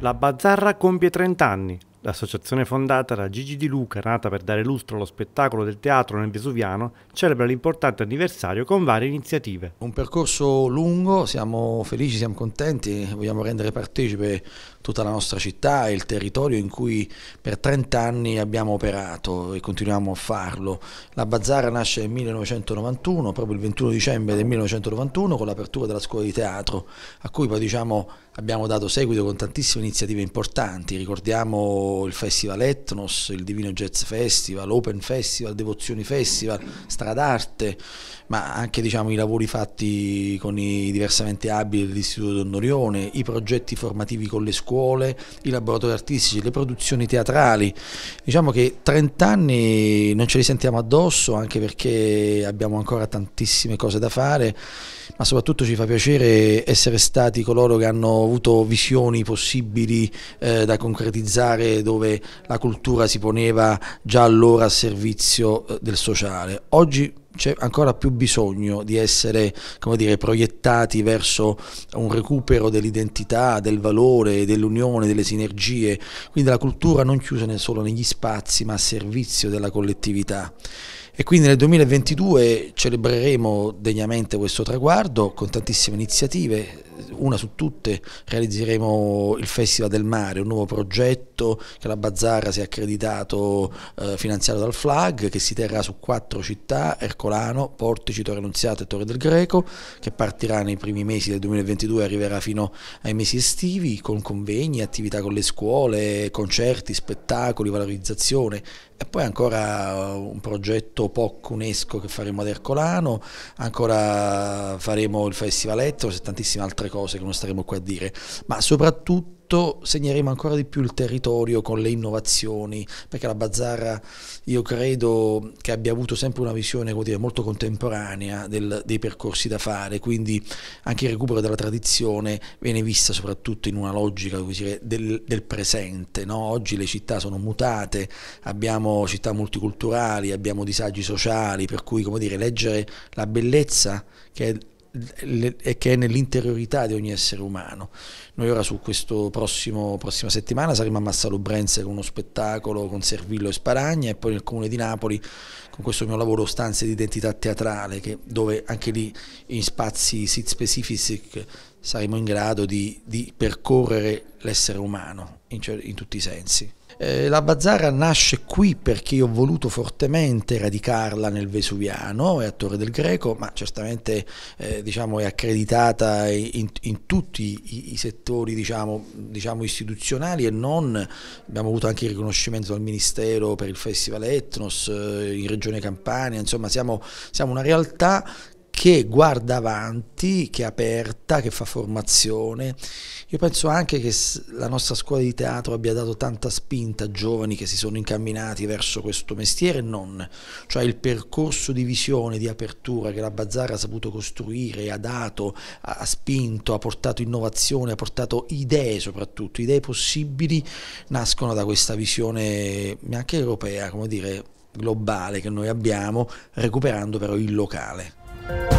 La Bazzarra compie 30 anni, L'associazione fondata da Gigi Di Luca, nata per dare lustro allo spettacolo del teatro nel Vesuviano, celebra l'importante anniversario con varie iniziative. Un percorso lungo, siamo felici, siamo contenti, vogliamo rendere partecipe tutta la nostra città e il territorio in cui per 30 anni abbiamo operato e continuiamo a farlo. La Bazzara nasce nel 1991, proprio il 21 dicembre del 1991, con l'apertura della scuola di teatro, a cui poi diciamo abbiamo dato seguito con tantissime iniziative importanti, ricordiamo il Festival Etnos, il Divino Jazz Festival, Open Festival, Devozioni Festival, Stradarte, ma anche diciamo, i lavori fatti con i diversamente abili dell'Istituto d'Onorione, i progetti formativi con le scuole, i laboratori artistici, le produzioni teatrali. Diciamo che 30 anni non ce li sentiamo addosso anche perché abbiamo ancora tantissime cose da fare, ma soprattutto ci fa piacere essere stati coloro che hanno avuto visioni possibili eh, da concretizzare dove la cultura si poneva già allora a servizio eh, del sociale. Oggi c'è ancora più bisogno di essere dire, proiettati verso un recupero dell'identità, del valore, dell'unione, delle sinergie, quindi la cultura non chiusa solo negli spazi ma a servizio della collettività. E quindi nel 2022 celebreremo degnamente questo traguardo con tantissime iniziative, una su tutte realizzeremo il Festival del Mare, un nuovo progetto che la Bazzara si è accreditato eh, finanziato dal FLAG che si terrà su quattro città, Ercolano, Portici, Torre Annunziata e Torre del Greco che partirà nei primi mesi del 2022 e arriverà fino ai mesi estivi con convegni, attività con le scuole, concerti, spettacoli, valorizzazione e poi ancora eh, un progetto POC UNESCO che faremo ad Ercolano, ancora faremo il Festival Ettore e tantissime altre cose che non staremo qua a dire, ma soprattutto soprattutto segneremo ancora di più il territorio con le innovazioni, perché la Bazzara io credo che abbia avuto sempre una visione dire, molto contemporanea del, dei percorsi da fare, quindi anche il recupero della tradizione viene vista soprattutto in una logica dire, del, del, presente. No? Oggi le città sono mutate, abbiamo città multiculturali, abbiamo disagi sociali, per cui come dire, leggere la bellezza che è e che è nell'interiorità di ogni essere umano. Noi ora su questa prossima settimana saremo a Massalo Brenze con uno spettacolo con Servillo e Sparagna e poi nel comune di Napoli con questo mio lavoro Stanze di identità teatrale che, dove anche lì in spazi sit specifici saremo in grado di, di percorrere l'essere umano in, in tutti i sensi. Eh, la Bazzara nasce qui perché io ho voluto fortemente radicarla nel Vesuviano e a Torre del Greco, ma certamente eh, diciamo, è accreditata in, in tutti i, i settori diciamo, diciamo istituzionali e non. Abbiamo avuto anche il riconoscimento dal Ministero per il Festival Etnos, eh, in Regione Campania, insomma siamo, siamo una realtà che guarda avanti, che è aperta, che fa formazione. Io penso anche che la nostra scuola di teatro abbia dato tanta spinta a giovani che si sono incamminati verso questo mestiere e non, cioè il percorso di visione, di apertura che la Bazzara ha saputo costruire, ha dato, ha spinto, ha portato innovazione, ha portato idee soprattutto, idee possibili nascono da questa visione anche europea, come dire, globale che noi abbiamo, recuperando però il locale. Bye.